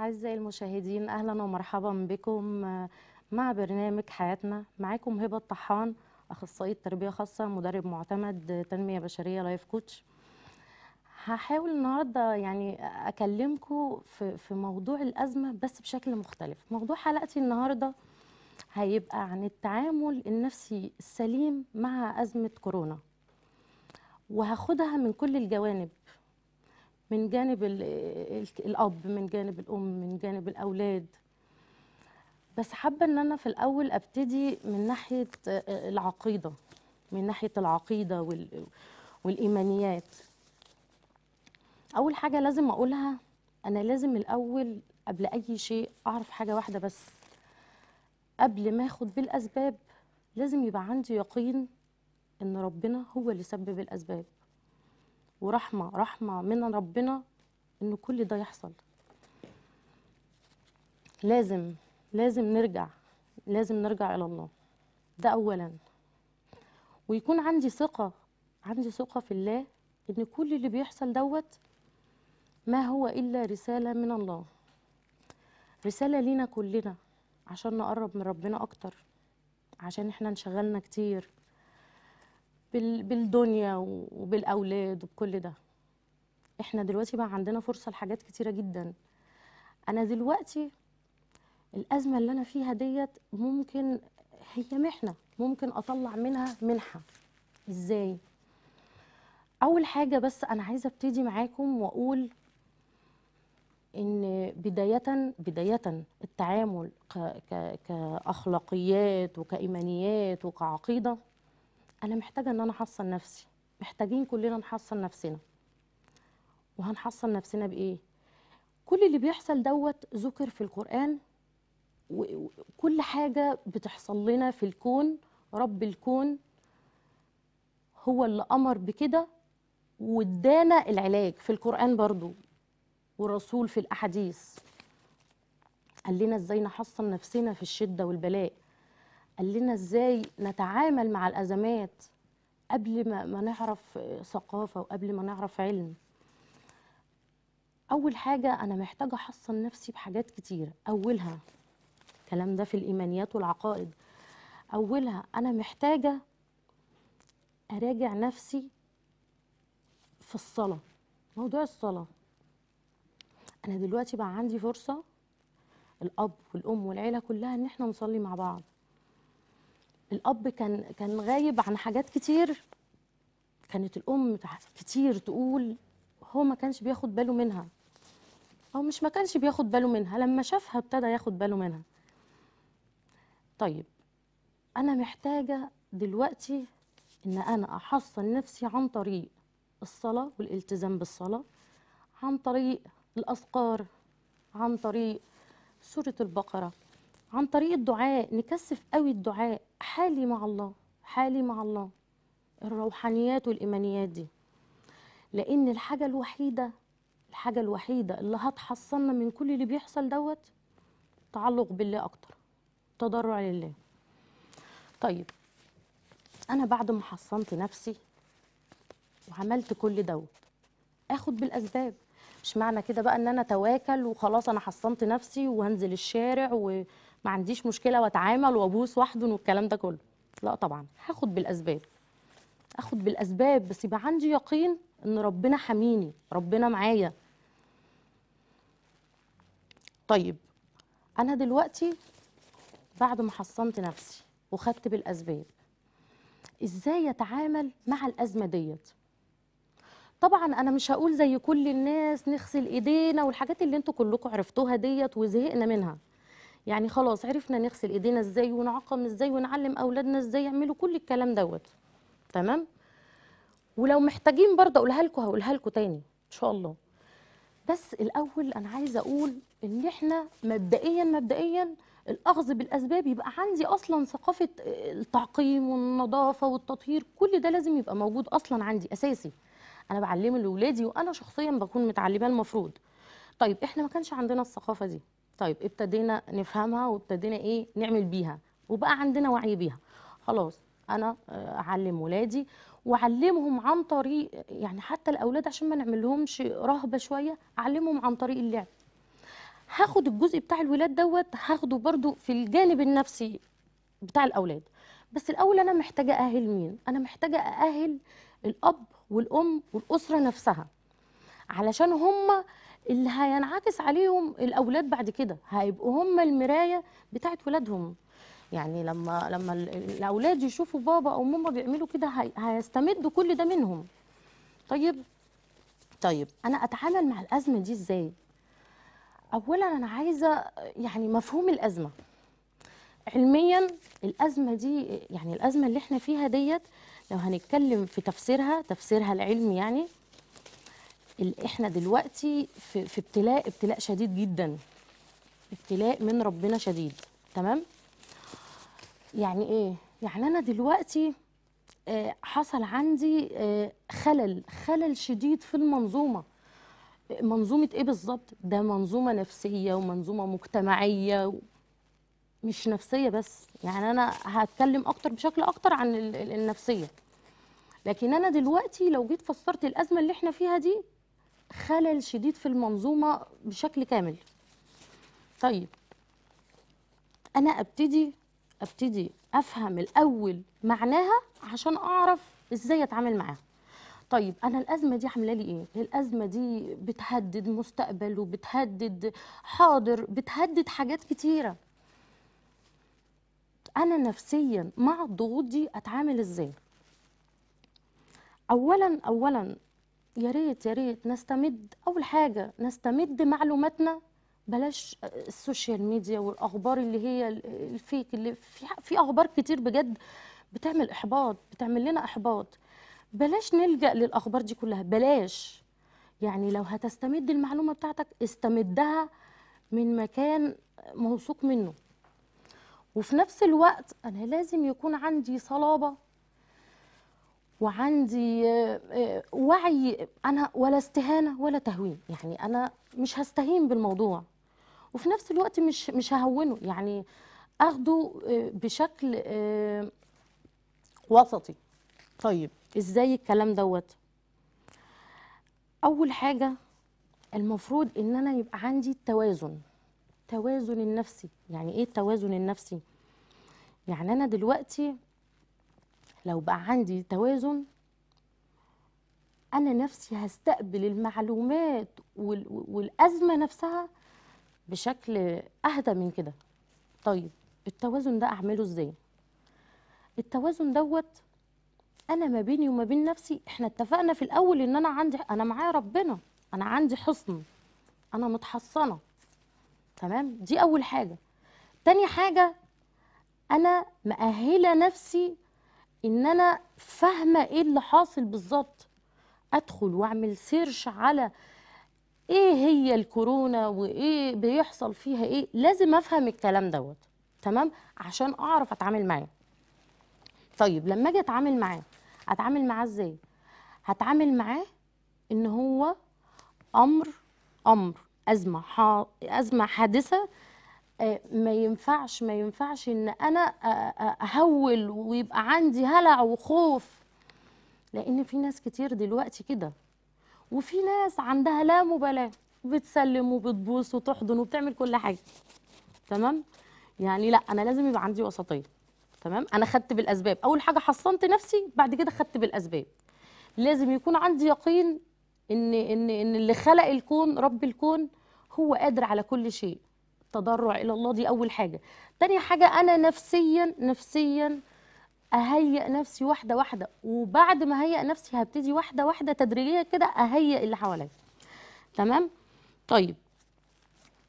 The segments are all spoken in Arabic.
أعزائي المشاهدين أهلا ومرحبا بكم مع برنامج حياتنا معاكم هبة الطحان أخصائية تربية خاصة مدرب معتمد تنمية بشرية لايف كوتش هحاول النهاردة يعني أكلمكم في, في موضوع الأزمة بس بشكل مختلف موضوع حلقتي النهاردة هيبقى عن التعامل النفسي السليم مع أزمة كورونا وهاخدها من كل الجوانب من جانب الاب من جانب الام من جانب الاولاد بس حابه ان انا في الاول ابتدي من ناحيه آه، العقيده من ناحيه العقيده والايمانيات اول حاجه لازم اقولها انا لازم الاول قبل اي شيء اعرف حاجه واحده بس قبل ما اخد بالاسباب لازم يبقى عندي يقين ان ربنا هو اللي سبب الاسباب ورحمة رحمة من ربنا إن كل ده يحصل لازم لازم نرجع لازم نرجع إلى الله ده أولا ويكون عندي ثقة عندي ثقة في الله إن كل اللي بيحصل دوت ما هو إلا رسالة من الله رسالة لينا كلنا عشان نقرب من ربنا أكتر عشان إحنا انشغلنا كتير بالدنيا وبالاولاد وبكل ده احنا دلوقتي بقى عندنا فرصه لحاجات كتيره جدا انا دلوقتي الازمه اللي انا فيها ديت ممكن هي محنه ممكن اطلع منها منحه ازاي اول حاجه بس انا عايزه ابتدي معاكم واقول ان بدايه بدايه التعامل كاخلاقيات وكايمانيات وكعقيده انا محتاجه ان انا احصن نفسي محتاجين كلنا نحصن نفسنا وهنحصن نفسنا بايه كل اللي بيحصل دوت ذكر في القران وكل حاجه بتحصل لنا في الكون رب الكون هو اللي امر بكده وادانا العلاج في القران برضو والرسول في الاحاديث قال لنا ازاي نحصن نفسنا في الشده والبلاء قال لنا ازاي نتعامل مع الازمات قبل ما, ما نعرف ثقافه وقبل ما نعرف علم اول حاجه انا محتاجه احصن نفسي بحاجات كتير اولها الكلام ده في الايمانيات والعقائد اولها انا محتاجه اراجع نفسي في الصلاه موضوع الصلاه انا دلوقتي بقى عندي فرصه الاب والام والعيله كلها ان احنا نصلي مع بعض الاب كان كان غايب عن حاجات كتير كانت الام كتير تقول هو ما كانش بياخد باله منها او مش ما كانش بياخد باله منها لما شافها ابتدى ياخد باله منها طيب انا محتاجه دلوقتي ان انا احصن نفسي عن طريق الصلاه والالتزام بالصلاه عن طريق الاذكار عن طريق سوره البقره عن طريق الدعاء نكثف قوي الدعاء حالي مع الله حالي مع الله الروحانيات والايمانيات دي لان الحاجه الوحيده الحاجه الوحيده اللي هتحصلنا من كل اللي بيحصل دوت تعلق بالله اكتر تضرع لله طيب انا بعد ما حصنت نفسي وعملت كل دوت اخد بالاسباب مش معنى كده بقى ان انا تواكل وخلاص انا حصنت نفسي وهنزل الشارع و... ما عنديش مشكله واتعامل وابوس واحضن والكلام ده كله لا طبعا هاخد بالاسباب اخد بالاسباب بس يبقى عندي يقين ان ربنا حميني ربنا معايا طيب انا دلوقتي بعد ما حصنت نفسي وخدت بالاسباب ازاي اتعامل مع الازمه ديت طبعا انا مش هقول زي كل الناس نغسل ايدينا والحاجات اللي انتوا كلكم عرفتوها ديت وزهقنا منها يعني خلاص عرفنا نغسل ايدينا ازاي ونعقم ازاي ونعلم اولادنا ازاي يعملوا كل الكلام دوت تمام ولو محتاجين برضه اقولها لكم هقولها لكم تاني ان شاء الله بس الاول انا عايزه اقول ان احنا مبدئيا مبدئيا الاخذ بالاسباب يبقى عندي اصلا ثقافه آه، التعقيم والنظافه والتطهير كل ده لازم يبقى موجود اصلا عندي اساسي انا بعلمه لاولادي وانا شخصيا بكون متعلمه المفروض طيب احنا ما كانش عندنا الثقافه دي طيب ابتدينا نفهمها وابتدينا ايه نعمل بيها وبقى عندنا وعي بيها خلاص انا آه، اعلم ولادي واعلمهم عن طريق يعني حتى الاولاد عشان ما نعملهمش رهبه شويه اعلمهم عن طريق اللعب هاخد الجزء بتاع الولاد دوت هاخده برضو في الجانب النفسي بتاع الاولاد بس الاول انا محتاجه ااهل مين انا محتاجه ااهل الاب والام والاسره نفسها علشان هم اللي هينعكس عليهم الاولاد بعد كده هيبقوا هم المرايه بتاعت ولادهم يعني لما لما الاولاد يشوفوا بابا او ماما بيعملوا كده هيستمدوا كل ده منهم طيب طيب انا اتعامل مع الازمه دي ازاي اولا انا عايزه يعني مفهوم الازمه علميا الازمه دي يعني الازمه اللي احنا فيها ديت لو هنتكلم في تفسيرها تفسيرها العلمي يعني احنا دلوقتي في, في ابتلاء ابتلاء شديد جدا ابتلاء من ربنا شديد تمام يعني ايه يعني انا دلوقتي آه، حصل عندي آه، خلل خلل شديد في المنظومه منظومه ايه بالظبط ده منظومه نفسيه ومنظومه مجتمعيه مش نفسيه بس يعني انا هتكلم اكتر بشكل اكتر عن النفسيه لكن انا دلوقتي لو جيت فسرت الازمه اللي احنا فيها دي خلل شديد في المنظومة بشكل كامل طيب أنا أبتدي أبتدي أفهم الأول معناها عشان أعرف إزاي أتعامل معاها طيب انا الازمه دي عامله لي ايه الازمه دي بتهدد مستقبل وبتهدد حاضر بتهدد حاجات كتيره انا نفسيا مع الضغوط دي اتعامل ازاي اولا اولا يا ريت يا ريت نستمد اول حاجه نستمد معلوماتنا بلاش آه، السوشيال ميديا والاخبار اللي هي الفيك اللي في في اخبار كتير بجد بتعمل احباط بتعمل لنا احباط بلاش نلجا للاخبار دي كلها بلاش يعني لو هتستمد المعلومه بتاعتك استمدها من مكان موثوق منه وفي نفس الوقت انا لازم يكون عندي صلابه وعندي آه، آه، وعي انا ولا استهانه ولا تهوين يعني انا مش هستهين بالموضوع وفي نفس الوقت مش مش ههونه يعني اخده آه، بشكل وسطي طيب ازاي الكلام دوت اول حاجه المفروض ان انا يبقى عندي التوازن توازن النفسي يعني ايه التوازن النفسي يعني انا دلوقتي لو بقى عندي توازن انا نفسي هستقبل المعلومات والازمه نفسها بشكل اهدى من كده طيب التوازن ده اعمله ازاي التوازن دوت انا ما بيني وما بين نفسي احنا اتفقنا في الاول ان انا عندي انا معايا ربنا انا عندي حصن انا متحصنه تمام دي اول حاجه تاني حاجه انا مأهله نفسي ان انا فاهمه ايه اللي حاصل بالظبط ادخل واعمل سيرش على ايه هي الكورونا وايه بيحصل فيها ايه لازم افهم الكلام دوت تمام عشان اعرف اتعامل معاه طيب لما اجي اتعامل معاه اتعامل معاه ازاي هتعامل معاه ان هو امر امر ازمه ح... ازمه حادثه آه، ما ينفعش ما ينفعش ان انا آه، آه، اهول ويبقى عندي هلع وخوف لان في ناس كتير دلوقتي كده وفي ناس عندها لا مبالاه بتسلم وبتبوس وتحضن وبتعمل كل حاجه تمام يعني لا انا لازم يبقى عندي وسطيه تمام انا خدت بالاسباب اول حاجه حصنت نفسي بعد كده خدت بالاسباب لازم يكون عندي يقين ان ان ان اللي خلق الكون رب الكون هو قادر على كل شيء تضرع الى الله دي اول حاجه تاني حاجه انا نفسيا نفسيا اهيئ نفسي واحده واحده وبعد ما اهيئ نفسي هبتدي واحده واحده تدريجيا كده اهيئ اللي حواليا تمام طيب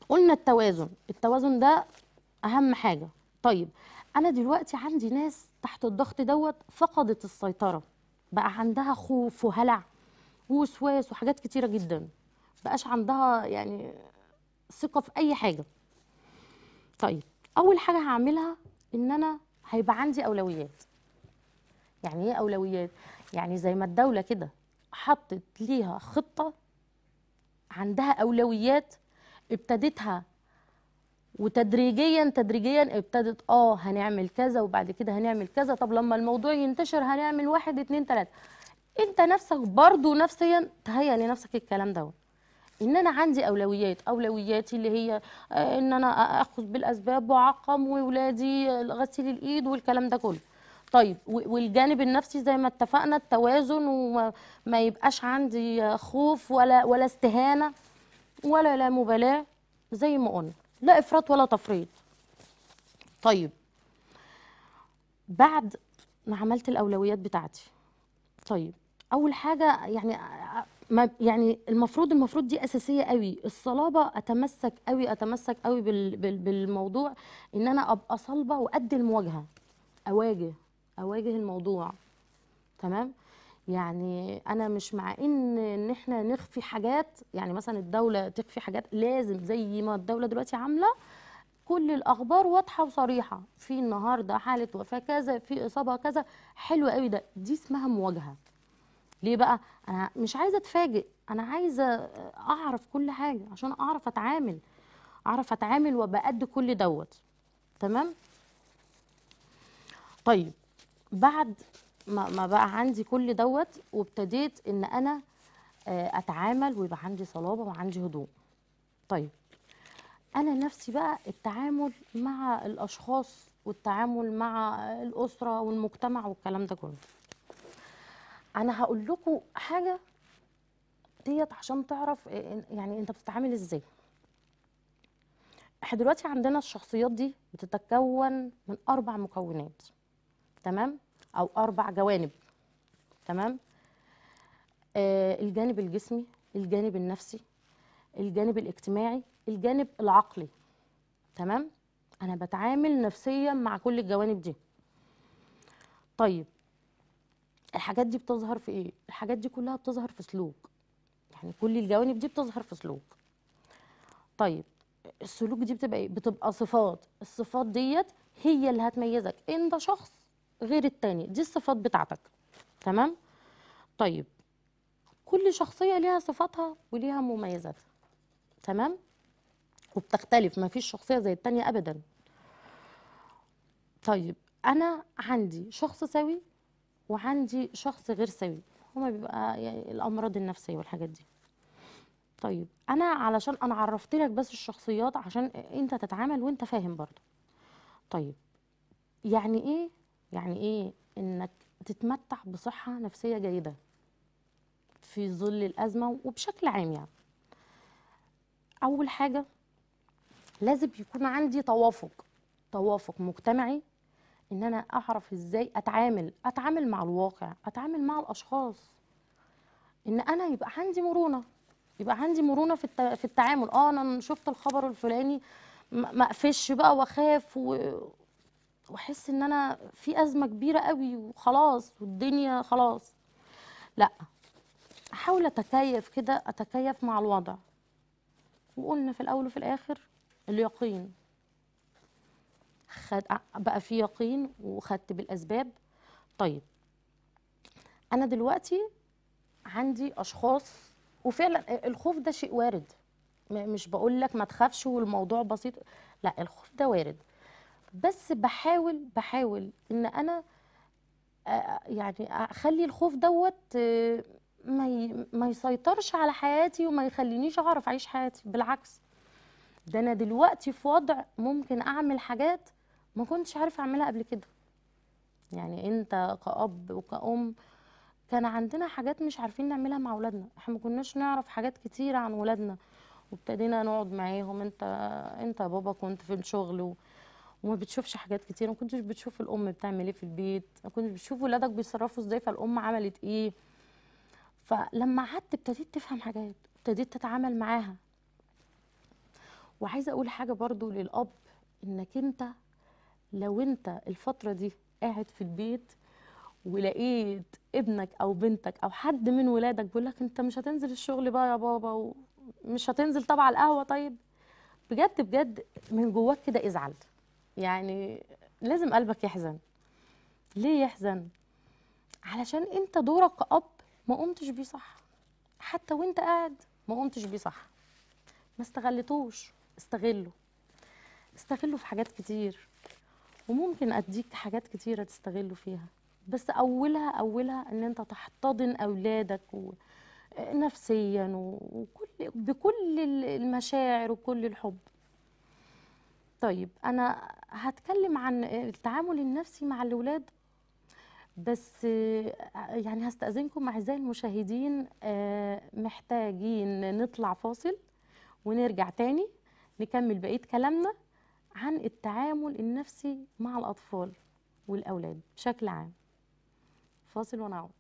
قلنا التوازن التوازن ده اهم حاجه طيب انا دلوقتي عندي ناس تحت الضغط دوت فقدت السيطره بقى عندها خوف وهلع ووسواس وحاجات كتيره جدا بقاش عندها يعني ثقه في اي حاجه طيب اول حاجه هعملها ان انا هيبقى عندي اولويات يعني ايه اولويات يعني زي ما الدوله كده حطت ليها خطه عندها اولويات ابتدتها وتدريجيا تدريجيا ابتدت اه هنعمل كذا وبعد كده هنعمل كذا طب لما الموضوع ينتشر هنعمل واحد اتنين تلاته انت نفسك برضو نفسيا تهيأ لنفسك الكلام دوت ان انا عندي اولويات اولوياتي اللي هي آه، ان انا اخذ بالاسباب وعقم واولادي غسيل الايد والكلام ده كله طيب والجانب النفسي زي ما اتفقنا التوازن وما يبقاش عندي خوف ولا ولا استهانه ولا لا مبالاه زي ما قلنا لا افراط ولا تفريط طيب بعد ما عملت الاولويات بتاعتي طيب اول حاجه يعني ما يعني المفروض المفروض دي اساسيه قوي الصلابه اتمسك قوي اتمسك قوي بال بال بالموضوع ان انا ابقى صلبه وقد المواجهه اواجه اواجه الموضوع تمام يعني انا مش مع ان ان احنا نخفي حاجات يعني مثلا الدوله تخفي حاجات لازم زي ما الدوله دلوقتي عامله كل الاخبار واضحه وصريحه في النهارده حاله وفاه كذا في اصابه كذا حلو قوي ده دي اسمها مواجهه ليه بقى انا مش عايزه اتفاجئ انا عايزه اعرف كل حاجه عشان اعرف اتعامل اعرف اتعامل وبقد كل دوت تمام طيب بعد ما, ما بقى عندي كل دوت وابتديت ان انا آه، اتعامل ويبقى عندي صلابه وعندي هدوء طيب انا نفسي بقى التعامل مع الاشخاص والتعامل مع الاسره والمجتمع والكلام ده كله انا هقول لكم حاجه ديت عشان تعرف آه، يعني انت بتتعامل ازاي احنا دلوقتي عندنا الشخصيات دي بتتكون من اربع مكونات تمام او اربع جوانب تمام آه الجانب الجسمي الجانب النفسي الجانب الاجتماعي الجانب العقلي تمام انا بتعامل نفسيا مع كل الجوانب دي طيب الحاجات دي بتظهر في ايه الحاجات دي كلها بتظهر في سلوك يعني كل الجوانب دي بتظهر في سلوك طيب السلوك دي بتبقى ايه بتبقى صفات الصفات ديت هي اللي هتميزك انت شخص غير التاني دي الصفات بتاعتك تمام طيب كل شخصيه ليها صفاتها وليها مميزاتها تمام وبتختلف ما فيش شخصيه زي التانيه ابدا طيب انا عندي شخص سوي وعندي شخص غير سوي هما بيبقى يعني الامراض النفسيه والحاجات دي طيب انا علشان انا عرفت لك بس الشخصيات عشان انت تتعامل وانت فاهم برضو طيب يعني ايه يعني ايه انك تتمتع بصحه نفسيه جيده في ظل الازمه وبشكل عام يعني اول حاجه لازم يكون عندي توافق توافق مجتمعي ان انا اعرف ازاي اتعامل اتعامل مع الواقع اتعامل مع الاشخاص ان انا يبقى عندي مرونه يبقى عندي مرونه في في التعامل اه انا شفت الخبر الفلاني ما اقفش بقى واخاف واحس ان انا في ازمه كبيره قوي وخلاص والدنيا خلاص لا احاول اتكيف كده اتكيف مع الوضع وقلنا في الاول وفي الاخر اليقين خد بقى في يقين وخدت بالاسباب طيب انا دلوقتي عندي اشخاص وفعلا الخوف ده شيء وارد مش بقول لك ما تخافش والموضوع بسيط لا الخوف ده وارد بس بحاول بحاول ان انا يعني اخلي الخوف دوت آه، ما ما يسيطرش على حياتي وما يخلينيش اعرف اعيش حياتي بالعكس ده انا دلوقتي في وضع ممكن اعمل حاجات ما كنتش عارفه اعملها قبل كده يعني انت كأب وكأم كان عندنا حاجات مش عارفين نعملها مع اولادنا احنا ما كناش نعرف حاجات كتيره عن اولادنا وابتدينا نقعد معاهم انت انت بابا كنت في الشغل و... وما بتشوفش حاجات كتير ما كنتش بتشوف الام بتعمل ايه في البيت ما كنتش بتشوف ولادك بيتصرفوا ازاي فالام عملت ايه فلما قعدت ابتديت تفهم حاجات ابتديت تتعامل معاها وعايزه اقول حاجه برضو للاب انك انت لو انت الفتره دي قاعد في البيت ولقيت ابنك او بنتك او حد من ولادك بيقول لك انت مش هتنزل الشغل بقى يا بابا ومش هتنزل طبعا القهوه طيب بجد بجد من جواك كده ازعل يعني لازم قلبك يحزن ليه يحزن علشان انت دورك كأب ما قمتش بيه صح حتى وانت قاعد ما قمتش بيه صح ما استغلتوش استغله استغله في حاجات كتير وممكن اديك حاجات كتيره تستغلوا فيها بس اولها اولها ان انت تحتضن اولادك و... نفسيا وكل بكل المشاعر وكل الحب طيب انا هتكلم عن التعامل النفسي مع الاولاد بس يعني هستأذنكم أعزائي المشاهدين آه، محتاجين نطلع فاصل ونرجع تاني نكمل بقية كلامنا عن التعامل النفسي مع الأطفال والأولاد بشكل عام فاصل ونعود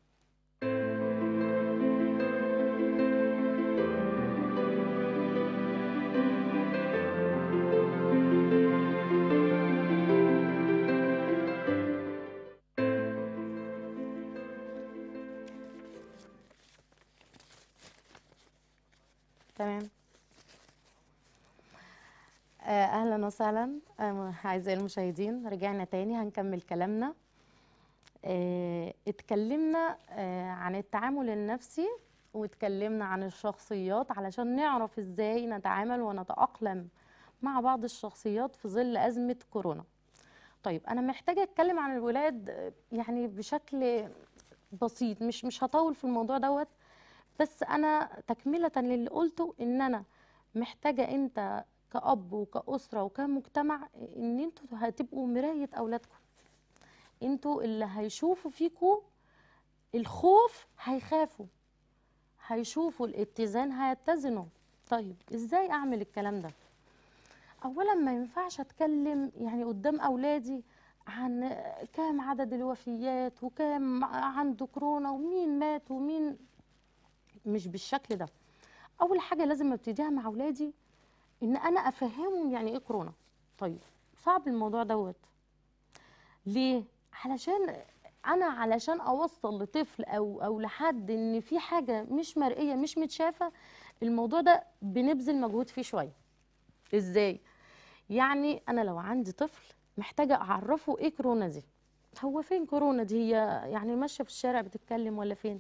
وسهلا اعزائي المشاهدين رجعنا تاني هنكمل كلامنا آه، اتكلمنا آه، عن التعامل النفسي واتكلمنا عن الشخصيات علشان نعرف ازاي نتعامل ونتأقلم مع بعض الشخصيات في ظل أزمة كورونا طيب أنا محتاجة أتكلم عن الولاد آه، يعني بشكل بسيط مش مش هطول في الموضوع دوت بس أنا تكملة للي قلته إن أنا محتاجة أنت كأب وكأسرة وكمجتمع إن أنتوا هتبقوا مراية أولادكم أنتوا اللي هيشوفوا فيكوا الخوف هيخافوا هيشوفوا الاتزان هيتزنوا طيب إزاي أعمل الكلام ده؟ أولا ما ينفعش أتكلم يعني قدام أولادي عن كام عدد الوفيات وكام عنده كورونا ومين مات ومين مش بالشكل ده اول حاجه لازم ابتديها مع اولادي ان انا افهمهم يعني ايه كورونا طيب صعب الموضوع دوت ليه علشان انا علشان اوصل لطفل او او لحد ان في حاجه مش مرئيه مش متشافه الموضوع ده بنبذل مجهود فيه شويه ازاي يعني انا لو عندي طفل محتاجه اعرفه ايه كورونا دي هو فين كورونا دي هي يعني ماشيه في الشارع بتتكلم ولا فين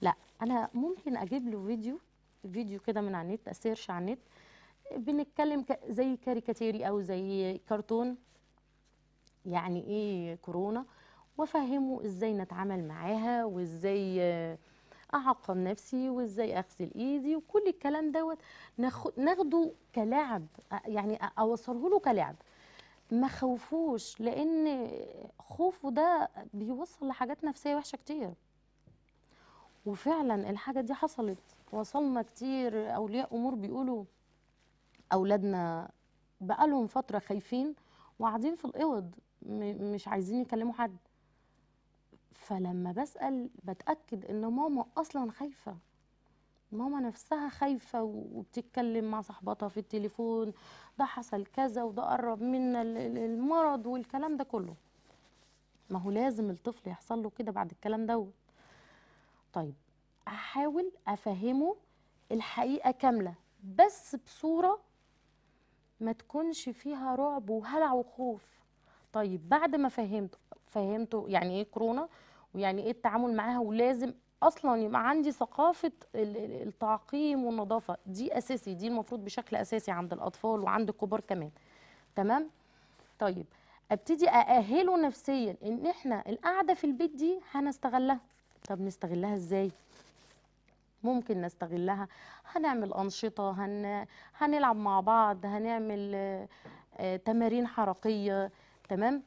لا انا ممكن اجيب له فيديو فيديو كده من على النت اسيرش على النت بنتكلم زي كاريكاتيري او زي كرتون يعني ايه كورونا وافهمه ازاي نتعامل معاها وازاي آه، اعقم نفسي وازاي اغسل ايدي وكل الكلام دوت ناخده كلعب آه، يعني اوصله له كلعب ما خوفوش لان خوفه ده بيوصل لحاجات نفسيه وحشه كتير وفعلا الحاجه دي حصلت وصلنا كتير اولياء امور بيقولوا اولادنا بقالهم فتره خايفين وقاعدين في الاوض مش عايزين يكلموا حد فلما بسال بتاكد ان ماما اصلا خايفه ماما نفسها خايفه وبتتكلم مع صاحبتها في التليفون ده حصل كذا وده قرب منا المرض والكلام ده كله ما هو لازم الطفل يحصل له كده بعد الكلام دوت طيب احاول افهمه الحقيقه كامله بس بصوره ما تكونش فيها رعب وهلع وخوف طيب بعد ما فهمته فهمته يعني ايه كورونا ويعني ايه التعامل معاها ولازم اصلا يبقى عندي ثقافه التعقيم والنظافه دي اساسي دي المفروض بشكل اساسي عند الاطفال وعند الكبار كمان تمام طيب ابتدي ااهله نفسيا ان احنا القعده في البيت دي هنستغلها طب نستغلها ازاي ممكن نستغلها هنعمل أنشطة هن... هنلعب مع بعض هنعمل آه، تمارين حركية تمام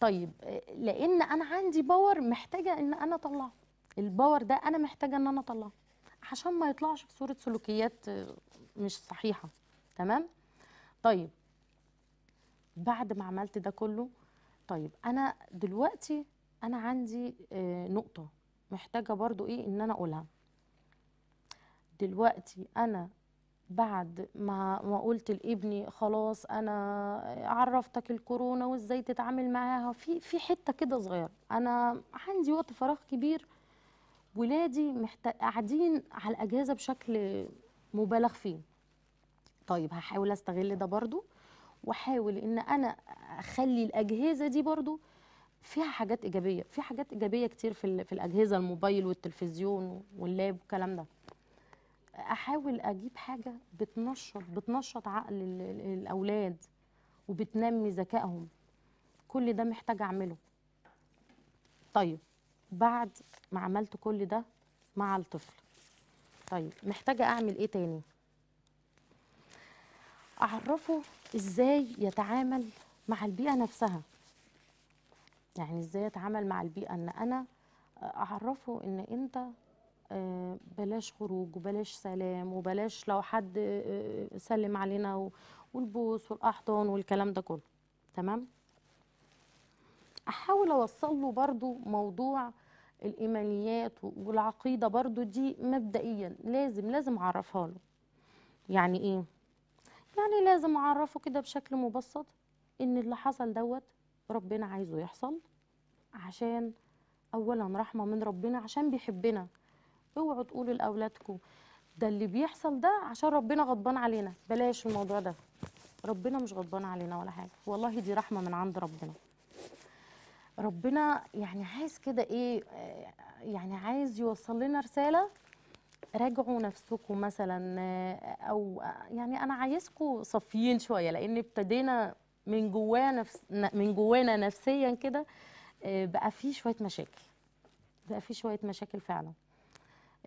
طيب آه، لأن أنا عندي باور محتاجة أن أنا أطلعه الباور ده أنا محتاجة أن أنا أطلعه عشان ما يطلعش في صورة سلوكيات آه، مش صحيحة تمام طيب بعد ما عملت ده كله طيب أنا دلوقتي أنا عندي نقطة محتاجة برضو إيه إن أنا أقولها دلوقتي انا بعد ما ما قلت لابني خلاص انا عرفتك الكورونا وازاي تتعامل معاها في في حته كده صغيره انا عندي وقت فراغ كبير ولادي محتاج قاعدين على الاجهزه بشكل مبالغ فيه طيب هحاول استغل ده برضو واحاول ان انا اخلي الاجهزه دي برضو فيها حاجات ايجابيه في حاجات ايجابيه كتير في, في الاجهزه الموبايل والتلفزيون واللاب والكلام ده احاول اجيب حاجه بتنشط بتنشط عقل الاولاد وبتنمي ذكائهم كل ده محتاج اعمله طيب بعد ما عملت كل ده مع الطفل طيب محتاجه اعمل ايه تاني اعرفه ازاي يتعامل مع البيئه نفسها يعني ازاي اتعامل مع البيئه ان انا اعرفه ان انت آه، بلاش خروج وبلاش سلام وبلاش لو حد آه، آه، سلم علينا والبوس والاحضان والكلام ده كله تمام احاول اوصل له برضو موضوع الايمانيات والعقيده برضو دي مبدئيا لازم لازم اعرفها له يعني ايه يعني لازم اعرفه كده بشكل مبسط ان اللي حصل دوت ربنا عايزه يحصل عشان اولا رحمه من ربنا عشان بيحبنا اوعوا تقولوا لاولادكم ده اللي بيحصل ده عشان ربنا غضبان علينا بلاش الموضوع ده ربنا مش غضبان علينا ولا حاجه والله دي رحمه من عند ربنا ربنا يعني عايز كده ايه آه، يعني عايز يوصل لنا رساله راجعوا نفسكم مثلا آه، او آه، يعني انا عايزكم صفيين شويه لان ابتدينا من جوانا نفس من جوانا نفسيا كده بقى في شويه مشاكل بقى في شويه مشاكل فعلا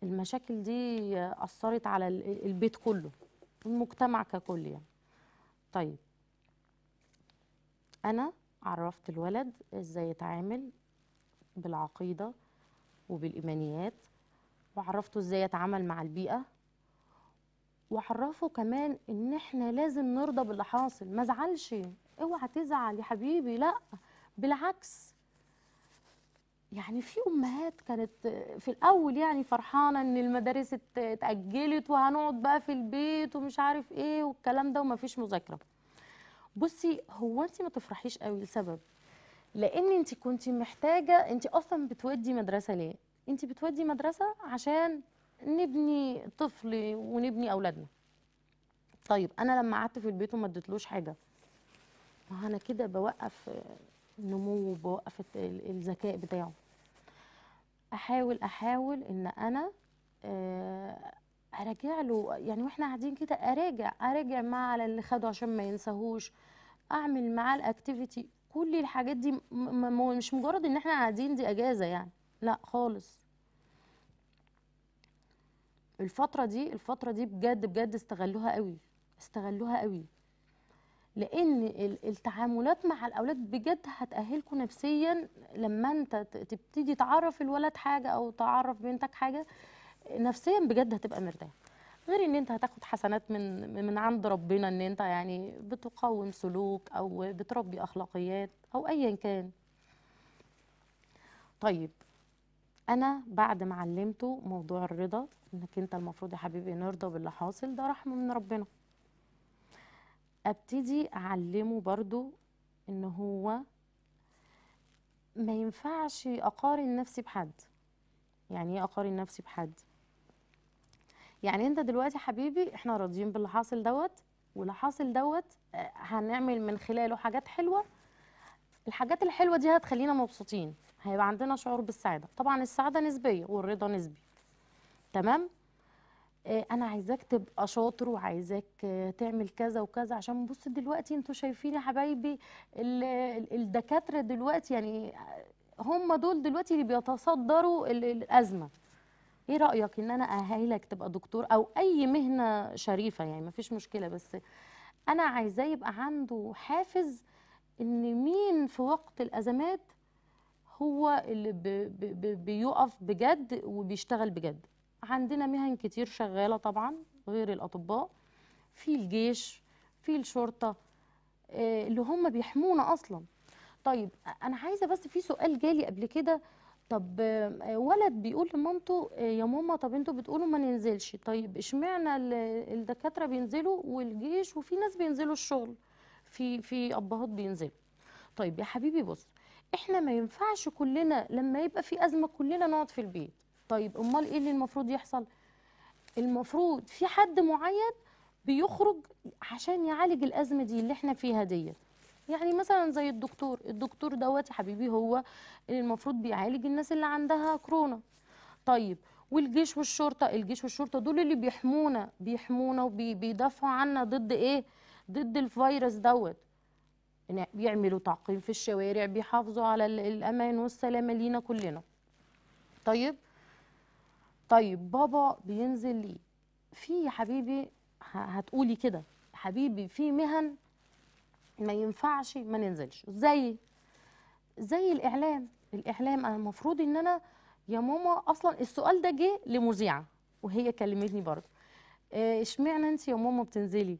المشاكل دي أثرت على البيت كله المجتمع ككل يعني طيب أنا عرفت الولد إزاي يتعامل بالعقيدة وبالإيمانيات وعرفته إزاي يتعامل مع البيئة وعرفه كمان إن إحنا لازم نرضى باللي حاصل ما زعلش اوعى تزعل يا حبيبي لا بالعكس يعني في امهات كانت في الاول يعني فرحانه ان المدارس اتاجلت وهنقعد بقى في البيت ومش عارف ايه والكلام ده ومفيش مذاكره بصي هو انت ما تفرحيش قوي لسبب لان انت كنت محتاجه انت اصلا بتودي مدرسه ليه انت بتودي مدرسه عشان نبني طفل ونبني اولادنا طيب انا لما قعدت في البيت وما اديتلوش حاجه ما انا كده بوقف نموه بوقف الذكاء بتاعه احاول احاول ان انا آه، اراجع له يعني واحنا قاعدين كده اراجع اراجع معاه على اللي خده عشان ما ينساهوش اعمل معاه الاكتيفيتي كل الحاجات دي مش مجرد ان احنا قاعدين دي اجازه يعني لا خالص الفتره دي الفتره دي بجد بجد استغلوها قوي استغلوها قوي لان التعاملات مع الاولاد بجد هتاهلكم نفسيا لما انت تبتدي تعرف الولد حاجه او تعرف بنتك حاجه نفسيا بجد هتبقى مرتاح غير ان انت هتاخد حسنات من من عند ربنا ان انت يعني بتقوم سلوك او بتربي اخلاقيات او ايا كان طيب انا بعد ما علمته موضوع الرضا انك انت المفروض يا حبيبي نرضى باللي حاصل ده رحمه من ربنا ابتدي اعلمه برضو ان هو ما ينفعش اقارن نفسي بحد يعني ايه اقارن نفسي بحد يعني انت دلوقتي حبيبي احنا راضيين باللي حاصل دوت واللي حاصل دوت آه، هنعمل من خلاله حاجات حلوه الحاجات الحلوه دي هتخلينا مبسوطين هيبقى عندنا شعور بالسعاده طبعا السعاده نسبيه والرضا نسبي تمام آه، انا عايزاك تبقى شاطر وعايزاك آه، تعمل كذا وكذا عشان بص دلوقتي انتوا شايفين يا حبايبي الدكاتره دلوقتي يعني آه، هم دول دلوقتي اللي بيتصدروا الازمه ايه رايك ان انا اهيلك تبقى دكتور او اي مهنه شريفه يعني مفيش مشكله بس انا عايزاه يبقى عنده حافز ان مين في وقت الازمات هو اللي بيقف بجد وبيشتغل بجد عندنا مهن كتير شغالة طبعا غير الأطباء في الجيش في الشرطة آه، اللي هم بيحمونا أصلا طيب أنا عايزة بس في سؤال جالي قبل كده طب آه، ولد بيقول لمامته آه، يا ماما طب انتوا بتقولوا ما ننزلش طيب اشمعنى الدكاتره بينزلوا والجيش وفي ناس بينزلوا الشغل في في ابهات بينزلوا طيب يا حبيبي بص احنا ما ينفعش كلنا لما يبقى في ازمه كلنا نقعد في البيت طيب امال ايه اللي المفروض يحصل المفروض في حد معين بيخرج عشان يعالج الازمه دي اللي احنا فيها ديت يعني مثلا زي الدكتور الدكتور دوت يا حبيبي هو اللي المفروض بيعالج الناس اللي عندها كورونا طيب والجيش والشرطه الجيش والشرطه دول اللي بيحمونا بيحمونا وبيدافعوا عنا ضد ايه ضد الفيروس دوت يعني بيعملوا تعقيم في الشوارع بيحافظوا على الامان والسلامه لينا كلنا طيب طيب بابا بينزل لي في يا حبيبي هتقولي كده حبيبي في مهن ما ينفعش ما ننزلش زي زي الاعلام الاعلام انا المفروض ان انا يا ماما اصلا السؤال ده جه لمذيعه وهي كلمتني برضه آه، اشمعنى انت يا ماما بتنزلي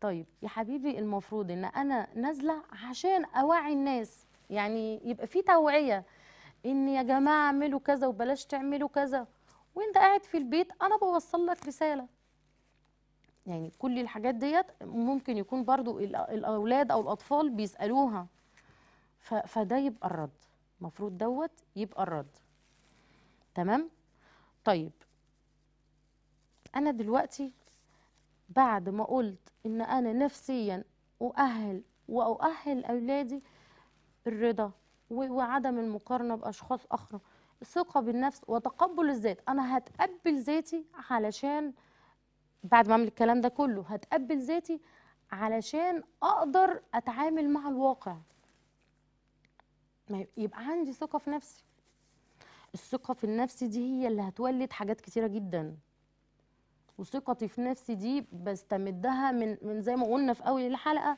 طيب يا حبيبي المفروض ان انا نازله عشان اوعي الناس يعني يبقى في توعيه ان يا جماعه اعملوا كذا وبلاش تعملوا كذا وانت قاعد في البيت انا بوصل لك رساله يعني كل الحاجات ديت ممكن يكون برضو الاولاد او الاطفال بيسالوها فده يبقى الرد المفروض دوت يبقى الرد تمام طيب انا دلوقتي بعد ما قلت ان انا نفسيا اؤهل واؤهل اولادي الرضا وعدم المقارنه باشخاص اخرى ثقه بالنفس وتقبل الذات انا هتقبل ذاتي علشان بعد ما اعمل الكلام ده كله هتقبل ذاتي علشان اقدر اتعامل مع الواقع ما يبقى عندي ثقه في نفسي الثقه في النفس دي هي اللي هتولد حاجات كتيره جدا وثقتي في نفسي دي بستمدها من من زي ما قلنا في اول الحلقه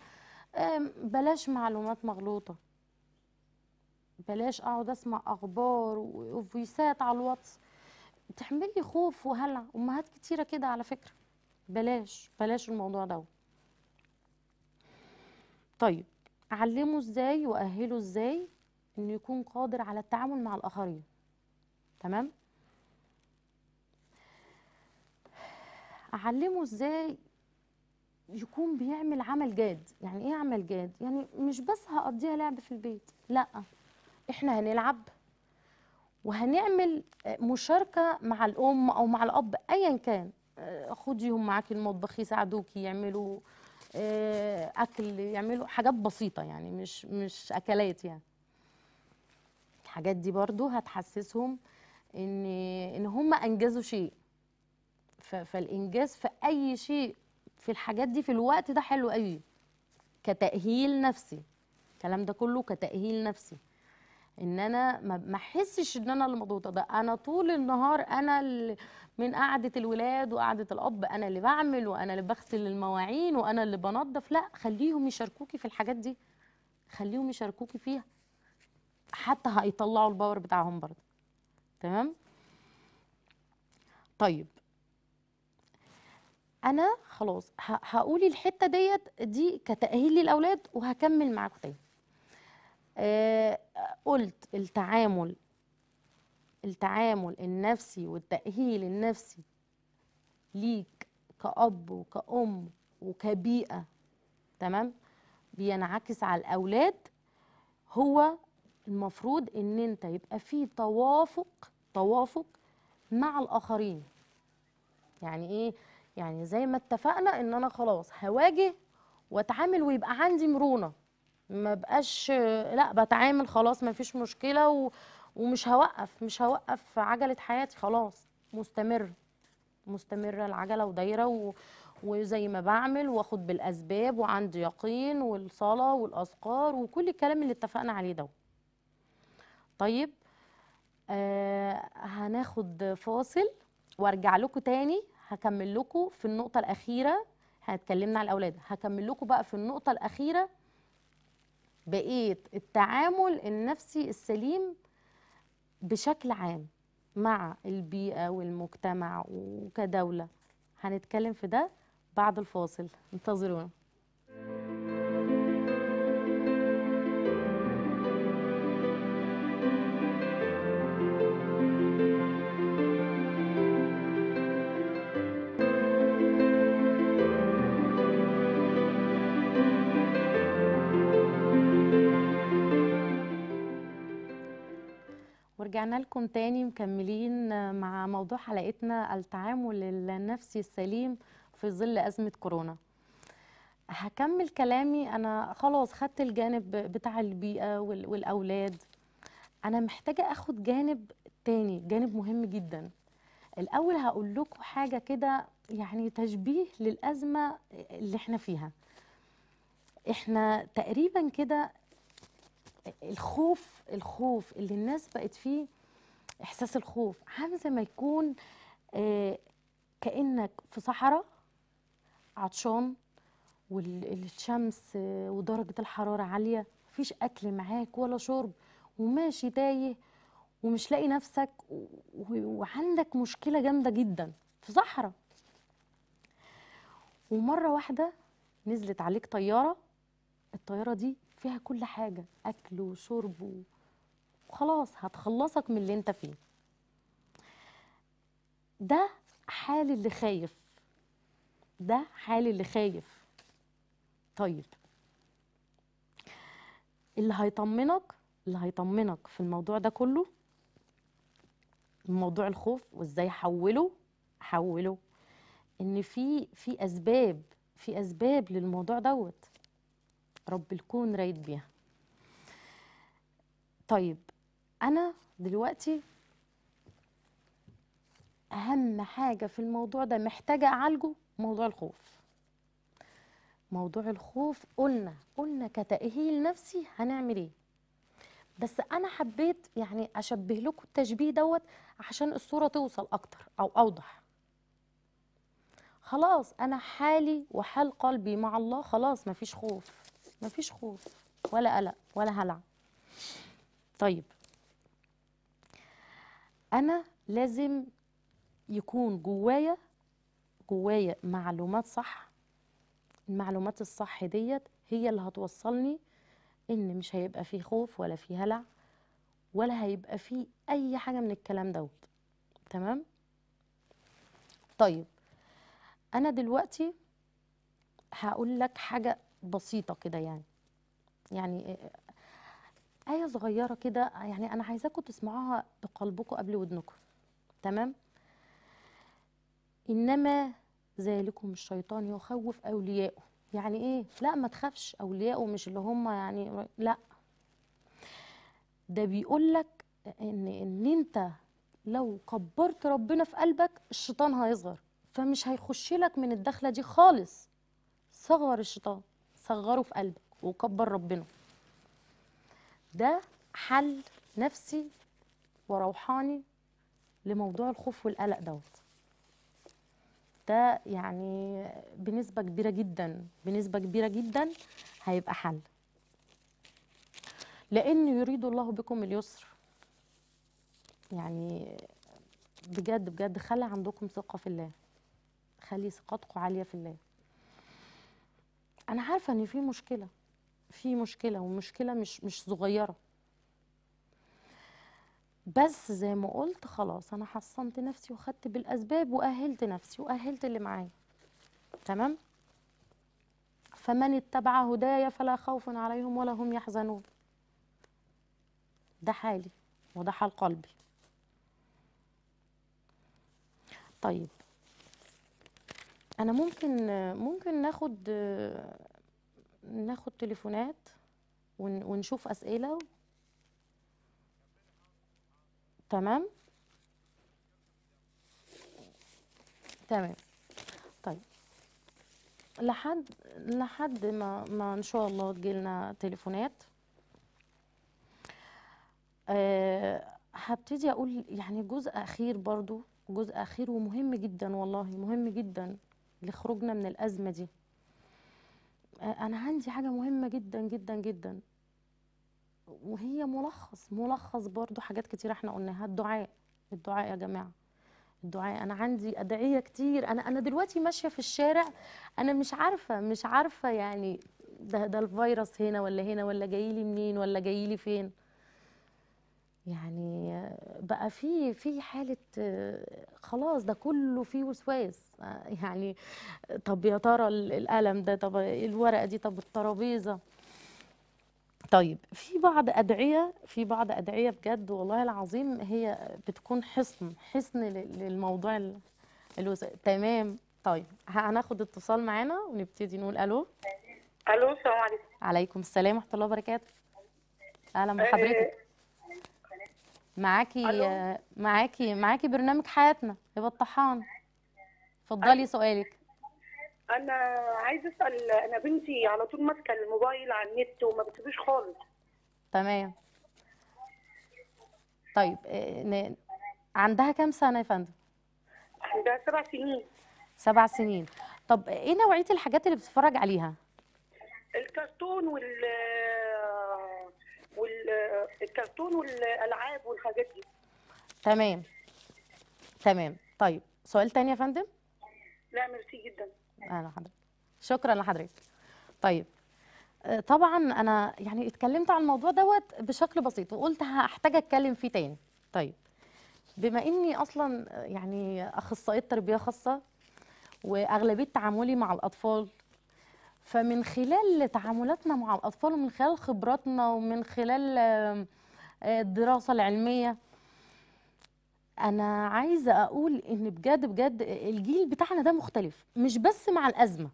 بلاش معلومات مغلوطه بلاش اقعد اسمع اخبار وفيسات على الواتس بتحمل لي خوف وهلع امهات كتيره كده على فكره بلاش بلاش الموضوع ده طيب علمه ازاي واهله ازاي انه يكون قادر على التعامل مع الاخرين تمام اعلمه ازاي يكون بيعمل عمل جاد يعني ايه عمل جاد يعني مش بس هقضيها لعب في البيت لا احنا هنلعب وهنعمل آه، مشاركه مع الام او مع الاب ايا كان آه، خديهم معاكي المطبخ يساعدوكي يعملوا آه، اكل يعملوا حاجات بسيطه يعني مش مش اكلات يعني الحاجات دي برضو هتحسسهم ان ان هم انجزوا شيء فالانجاز في اي شيء في الحاجات دي في الوقت ده حلو قوي كتاهيل نفسي الكلام ده كله كتاهيل نفسي ان انا ما احسش ان انا اللي مضغوطه ده انا طول النهار انا اللي من قعده الولاد وقعده الاب انا اللي بعمل وانا اللي بغسل المواعين وانا اللي بنظف لا خليهم يشاركوكي في الحاجات دي خليهم يشاركوكي فيها حتى هيطلعوا الباور بتاعهم برضه تمام طيب انا خلاص هقول الحته ديت دي كتاهيل للاولاد وهكمل معاكم تاني آه، قلت التعامل التعامل النفسي والتأهيل النفسي ليك كأب وكأم وكبيئة تمام بينعكس على الأولاد هو المفروض ان انت يبقى في توافق توافق مع الآخرين يعني ايه يعني زي ما اتفقنا ان انا خلاص هواجه واتعامل ويبقى عندي مرونه ما بقاش لا بتعامل خلاص ما فيش مشكله و... ومش هوقف مش هوقف عجله حياتي خلاص مستمر مستمره العجله ودايره و... وزي ما بعمل واخد بالاسباب وعندي يقين والصلاه والاذكار وكل الكلام اللي اتفقنا عليه ده طيب آه هناخد فاصل وارجع لكم تاني هكمل لكم في النقطه الاخيره هتكلمنا على الاولاد هكمل لكم بقى في النقطه الاخيره بقيت التعامل النفسي السليم بشكل عام مع البيئة والمجتمع وكدولة هنتكلم في ده بعد الفاصل انتظرونا رجعنا يعني لكم تاني مكملين مع موضوع حلقتنا التعامل النفسي السليم في ظل أزمة كورونا هكمل كلامي أنا خلاص خدت الجانب بتاع البيئة والأولاد أنا محتاجة أخد جانب تاني جانب مهم جدا الأول هقول لكم حاجة كده يعني تشبيه للأزمة اللي احنا فيها احنا تقريبا كده الخوف الخوف اللي الناس بقت فيه احساس الخوف عامل زي ما يكون آه، كانك في صحراء عطشان والشمس آه، ودرجه الحراره عاليه مفيش اكل معاك ولا شرب وماشي تايه ومش لاقي نفسك وعندك مشكله جامده جدا في صحراء ومره واحده نزلت عليك طياره الطياره دي فيها كل حاجة أكل وشرب وخلاص هتخلصك من اللي انت فيه ده حال اللي خايف ده حال اللي خايف طيب اللي هيطمنك اللي هيطمنك في الموضوع ده كله موضوع الخوف وازاي حوله حوله ان في في اسباب في اسباب للموضوع دوت رب الكون رايد بيها طيب انا دلوقتي اهم حاجه في الموضوع ده محتاجه اعالجه موضوع الخوف موضوع الخوف قلنا قلنا كتاهيل نفسي هنعمل ايه بس انا حبيت يعني اشبه لكم التشبيه دوت عشان الصوره توصل اكتر او اوضح خلاص انا حالي وحال قلبي مع الله خلاص مفيش خوف مفيش خوف ولا قلق ولا هلع طيب انا لازم يكون جوايا جوايا معلومات صح المعلومات الصح ديت هي اللي هتوصلني ان مش هيبقى فيه خوف ولا فيه هلع ولا هيبقى فيه اي حاجه من الكلام دوت تمام طيب انا دلوقتي هقول لك حاجه بسيطه كده يعني يعني آه، آية صغيرة كده يعني أنا عايزاكم تسمعوها بقلبكم قبل ودنكم تمام إنما ذلكم الشيطان يخوف أولياءه يعني إيه لا ما تخافش أولياءه مش اللي هم يعني لا ده بيقول لك إن إن أنت لو كبرت ربنا في قلبك الشيطان هيصغر فمش هيخش لك من الدخلة دي خالص صغر الشيطان صغره في قلبك وكبر ربنا ده حل نفسي وروحاني لموضوع الخوف والقلق دوت ده يعني بنسبة كبيرة جدا بنسبة كبيرة جدا هيبقى حل لأن يريد الله بكم اليسر يعني بجد بجد خلي عندكم ثقة في الله خلي ثقتكم عالية في الله انا عارفه ان في مشكله في مشكله ومشكله مش مش صغيره بس زي ما قلت خلاص انا حصنت نفسي وخدت بالاسباب واهلت نفسي واهلت اللي معايا تمام فمن اتبع هدايا فلا خوف عليهم ولا هم يحزنون ده حالي وده حال قلبي طيب انا ممكن ممكن ناخد ناخد تليفونات ونشوف اسئله تمام تمام طيب لحد لحد ما ما ان شاء الله تجيلنا تليفونات أه هبتدي اقول يعني جزء اخير برضو جزء اخير ومهم جدا والله مهم جدا لخروجنا من الازمه دي انا عندي حاجه مهمه جدا جدا جدا وهي ملخص ملخص برضو حاجات كتير احنا قلناها الدعاء الدعاء يا جماعه الدعاء انا عندي ادعيه كتير انا انا دلوقتي ماشيه في الشارع انا مش عارفه مش عارفه يعني ده ده الفيروس هنا ولا هنا ولا جاي لي منين ولا جاي لي فين يعني بقى في في حاله خلاص ده كله فيه وسواس يعني طب يا ترى القلم ده طب الورقه دي طب الترابيزه طيب في بعض ادعيه في بعض ادعيه بجد والله العظيم هي بتكون حصن حصن للموضوع الوسواس تمام طيب هناخد اتصال معانا ونبتدي نقول الو الو السلام عليكم عليكم السلام ورحمه الله وبركاته اهلا آه، بحضرتك معاكي معاكي معاكي برنامج حياتنا هبه الطحان اتفضلي أيوة. سؤالك انا عايزه اسال انا بنتي على طول ماسكه الموبايل على النت وما بتسيبوش خالص تمام طيب آه، عندها كام سنه يا فندم عندها سبع سنين سبع سنين طب ايه نوعيه الحاجات اللي بتتفرج عليها الكرتون وال والكرتون والالعاب والحاجات دي تمام تمام طيب سؤال تاني يا فندم لا ميرسي جدا اهلا حضرتك شكرا لحضرتك طيب آه، طبعا انا يعني اتكلمت عن الموضوع دوت بشكل بسيط وقلت هحتاج اتكلم فيه تاني طيب بما اني اصلا آه، يعني اخصائيه تربيه خاصه واغلبيه تعاملي مع الاطفال فمن خلال تعاملاتنا مع الأطفال ومن خلال خبراتنا ومن خلال آه، آه، الدراسة العلمية أنا عايزة أقول إن بجد بجد الجيل بتاعنا ده مختلف مش بس مع الأزمة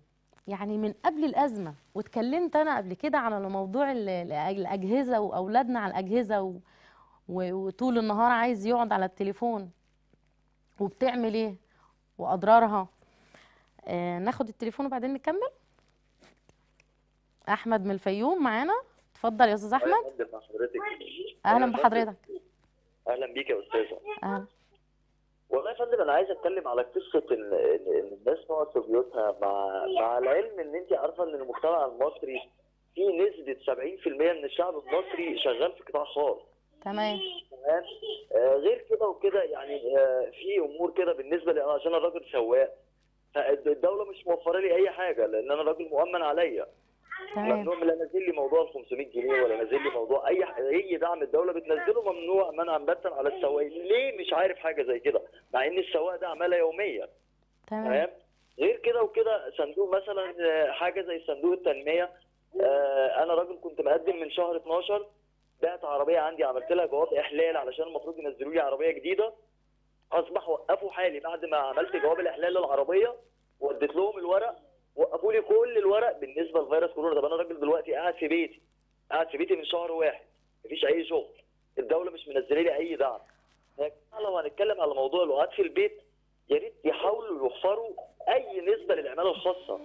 يعني من قبل الأزمة واتكلمت أنا قبل كده على موضوع الأجهزة وأولادنا على الأجهزة وطول النهار عايز يقعد على التليفون وبتعمل إيه وأضرارها آه ناخد التليفون وبعدين نكمل احمد من الفيوم معانا اتفضل يا استاذ احمد اهلا بحضرتك اهلا بيك يا استاذه اهلا والله يا فندم انا عايز اتكلم على قصه ان الناس تقعد في بيوتها مع مع العلم ان انت عارفه ان المجتمع المصري في نسبه 70% من الشعب المصري شغال في قطاع خاص تمام تمام آه غير كده وكده يعني آه في امور كده بالنسبه لي عشان انا راجل سواق فالدوله مش موفره لي اي حاجه لان انا راجل مؤمن عليا ممنوع لا نازل لي موضوع ال 500 جنيه ولا نازل لي موضوع اي اي دعم الدوله بتنزله ممنوع منعا باتا على السواقين ليه مش عارف حاجه زي كده مع ان السواق ده عماله يوميه تمام غير كده وكده صندوق مثلا آه، حاجه زي صندوق التنميه آه، انا راجل كنت مقدم من شهر 12 بعت عربيه عندي عملت لها جواب احلال علشان المفروض ينزلوا لي عربيه جديده اصبح وقفوا حالي بعد ما عملت جواب الاحلال للعربيه وديت لهم الورق وقفوا لي كل الورق بالنسبه لفيروس كورونا طب انا راجل دلوقتي قاعد في بيتي قاعد في بيتي من شهر واحد مفيش اي شغل الدوله مش منزله لي اي دعم يعني لو هنتكلم على موضوع الوقت في البيت يا ريت يحاولوا يوفروا اي نسبه للعماله الخاصه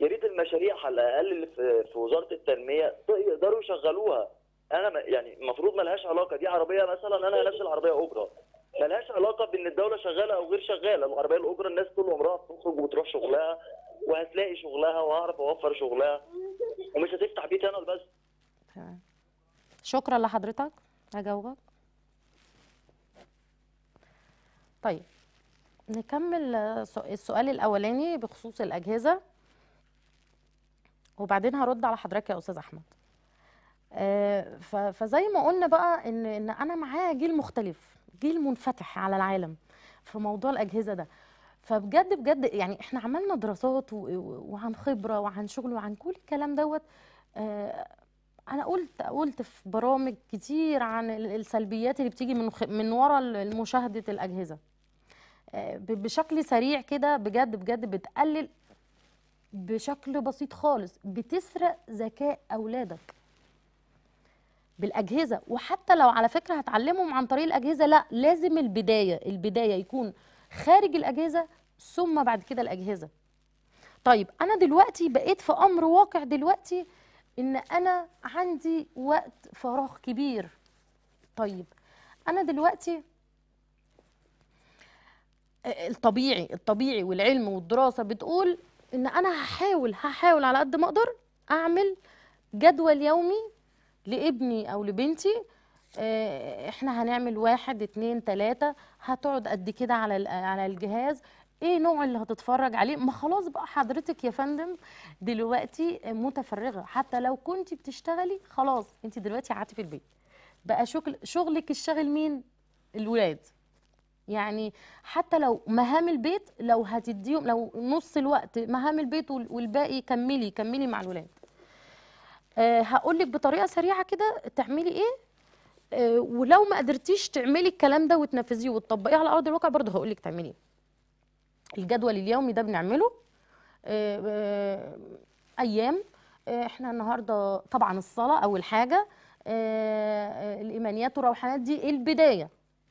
يا ريت المشاريع على الاقل اللي في وزاره التنميه يقدروا يشغلوها انا يعني المفروض ما لهاش علاقه دي عربيه مثلا انا هنزل العربيه اجره ملهاش علاقه بان الدوله شغاله او غير شغاله العربيه الاجره الناس طول عمرها بتخرج وتروح شغلها وهتلاقي شغلها وهعرف اوفر شغلها ومش هتفتح بيت انا بس تمام شكرا لحضرتك هجاوبك طيب نكمل السؤال الاولاني بخصوص الاجهزه وبعدين هرد على حضرتك يا استاذ احمد آه، فزي ما قلنا بقى ان ان انا معايا جيل مختلف جيل منفتح على العالم في موضوع الاجهزه ده فبجد بجد يعني احنا عملنا دراسات وعن خبره وعن شغل وعن كل الكلام دوت آه، انا قلت قلت في برامج كتير عن السلبيات اللي بتيجي من من ورا مشاهده الاجهزه آه، بشكل سريع كده بجد بجد بتقلل بشكل بسيط خالص بتسرق ذكاء اولادك بالاجهزه وحتى لو على فكره هتعلمهم عن طريق الاجهزه لا لازم البدايه البدايه يكون خارج الاجهزه ثم بعد كده الاجهزه طيب انا دلوقتي بقيت في امر واقع دلوقتي ان انا عندي وقت فراغ كبير طيب انا دلوقتي الطبيعي الطبيعي والعلم والدراسه بتقول ان انا هحاول هحاول على قد ما اقدر اعمل جدول يومي لابني او لبنتي آه، احنا هنعمل واحد اتنين تلاتة هتقعد قد كده على على الجهاز ايه نوع اللي هتتفرج عليه ما خلاص بقى حضرتك يا فندم دلوقتي متفرغه حتى لو كنت بتشتغلي خلاص انت دلوقتي قعدتي في البيت بقى شغل شغلك الشاغل مين الولاد يعني حتى لو مهام البيت لو هتديهم لو نص الوقت مهام البيت والباقي كملي كملي مع الولاد أه هقول لك بطريقه سريعه كده تعملي ايه آه، ولو ما قدرتيش تعملي الكلام ده وتنفذيه وتطبقيه على ارض الواقع برضه هقول لك تعملي الجدول اليومي ده بنعمله آه، آه، ايام احنا النهارده طبعا الصلاه اول حاجه الايمانيات والروحانيات دي البدايه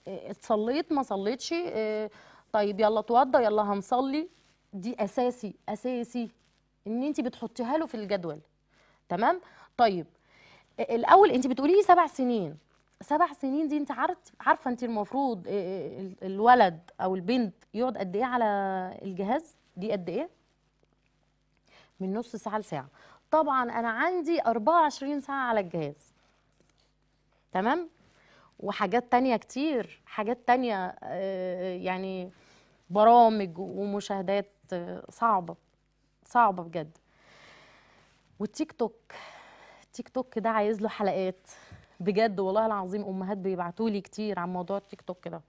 اتصليت ما صليتش طيب يلا اتوضى يلا هنصلي دي اساسي اساسي ان انت بتحطيها له في الجدول تمام طيب الاول انت بتقولي سبع سنين سبع سنين دي انت عارفه انت المفروض آه، آه، الولد او البنت يقعد قد ايه على الجهاز دي قد ايه من نص ساعه لساعه طبعا انا عندي 24 ساعه على الجهاز تمام وحاجات تانية كتير حاجات تانية آه، يعني برامج ومشاهدات صعبة صعبة بجد والتيك توك التيك توك ده عايز له حلقات بجد والله العظيم امهات بيبعتوا لي كتير عن موضوع التيك توك ده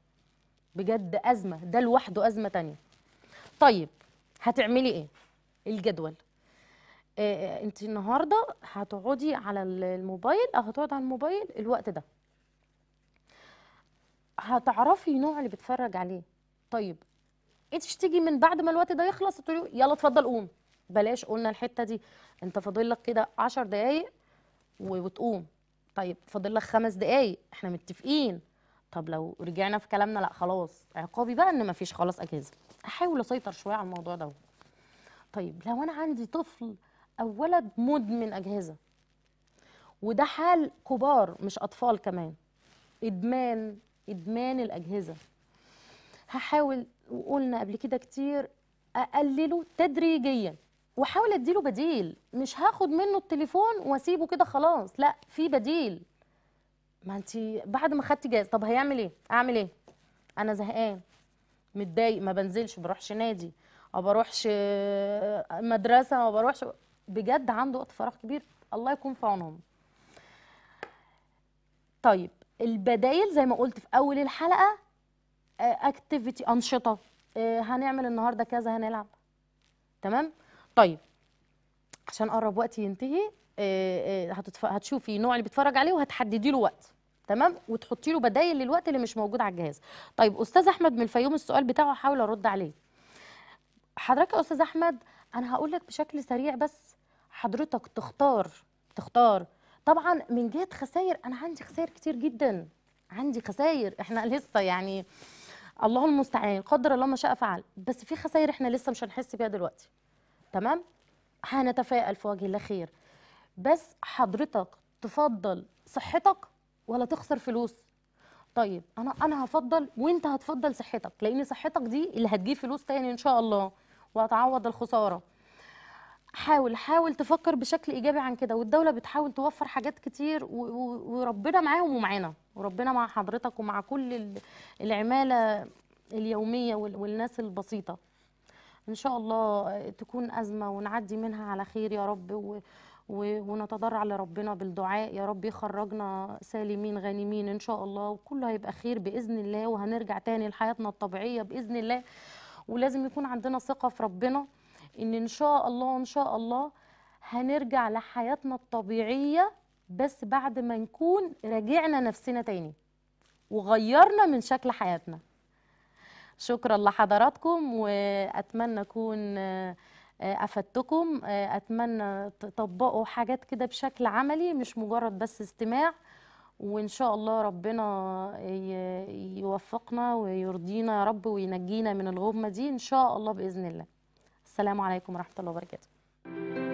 بجد ازمه ده لوحده ازمه تانية طيب هتعملي ايه, إيه الجدول إيه آه، آه، انت النهارده هتقعدي على الموبايل او هتقعدي على الموبايل الوقت ده هتعرفي نوع اللي بتفرج عليه طيب انت إيه تيجي من بعد ما الوقت ده يخلص تقولي يلا اتفضل قوم بلاش قلنا الحته دي انت فاضل لك كده 10 دقايق وتقوم طيب فاضل لك خمس دقايق احنا متفقين طب لو رجعنا في كلامنا لا خلاص عقابي بقى ان مفيش خلاص اجهزه احاول اسيطر شويه على الموضوع ده طيب لو انا عندي طفل او ولد مدمن اجهزه وده حال كبار مش اطفال كمان ادمان ادمان الاجهزه هحاول وقلنا قبل كده كتير اقلله تدريجيا واحاول اديله بديل مش هاخد منه التليفون واسيبه كده خلاص لا في بديل ما انت بعد ما خدتي جاز طب هيعمل ايه اعمل ايه انا زهقان متضايق ما بنزلش ما بروحش نادي ما بروحش آه، مدرسه ما بروحش بجد عنده وقت فراغ كبير الله يكون في عونهم طيب البدايل زي ما قلت في اول الحلقه اكتيفيتي آه، انشطه آه، هنعمل النهارده كذا هنلعب تمام طيب عشان اقرب وقت ينتهي آه، آه، هتشوفي النوع اللي بيتفرج عليه وهتحددي له وقت تمام وتحطي له بدايل للوقت اللي مش موجود على الجهاز طيب استاذ احمد من الفيوم السؤال بتاعه هحاول ارد عليه حضرتك يا استاذ احمد انا هقول لك بشكل سريع بس حضرتك تختار تختار طبعا من جهه خسائر انا عندي خسائر كتير جدا عندي خسائر احنا لسه يعني الله المستعان قدر الله ما شاء فعل بس في خسائر احنا لسه مش هنحس بيها دلوقتي تمام هنتفائل في وجه الله خير بس حضرتك تفضل صحتك ولا تخسر فلوس طيب انا انا هفضل وانت هتفضل صحتك لان صحتك دي اللي هتجيب فلوس تاني ان شاء الله وهتعوض الخساره حاول حاول تفكر بشكل ايجابي عن كده والدوله بتحاول توفر حاجات كتير وربنا معاهم ومعانا وربنا مع حضرتك ومع كل العماله اليوميه والناس البسيطه ان شاء الله آه، تكون ازمه ونعدي منها على خير يا رب و ونتضرع لربنا بالدعاء يا رب يخرجنا سالمين غانمين ان شاء الله وكله هيبقى خير باذن الله وهنرجع تاني لحياتنا الطبيعيه باذن الله ولازم يكون عندنا ثقه في ربنا ان ان شاء الله ان شاء الله هنرجع لحياتنا الطبيعيه بس بعد ما نكون راجعنا نفسنا تاني وغيرنا من شكل حياتنا شكرا لحضراتكم واتمنى اكون آه، افدتكم آه، اتمنى تطبقوا حاجات كده بشكل عملي مش مجرد بس استماع وان شاء الله ربنا يوفقنا ويرضينا يا رب وينجينا من الغمه دي ان شاء الله باذن الله السلام عليكم ورحمه الله وبركاته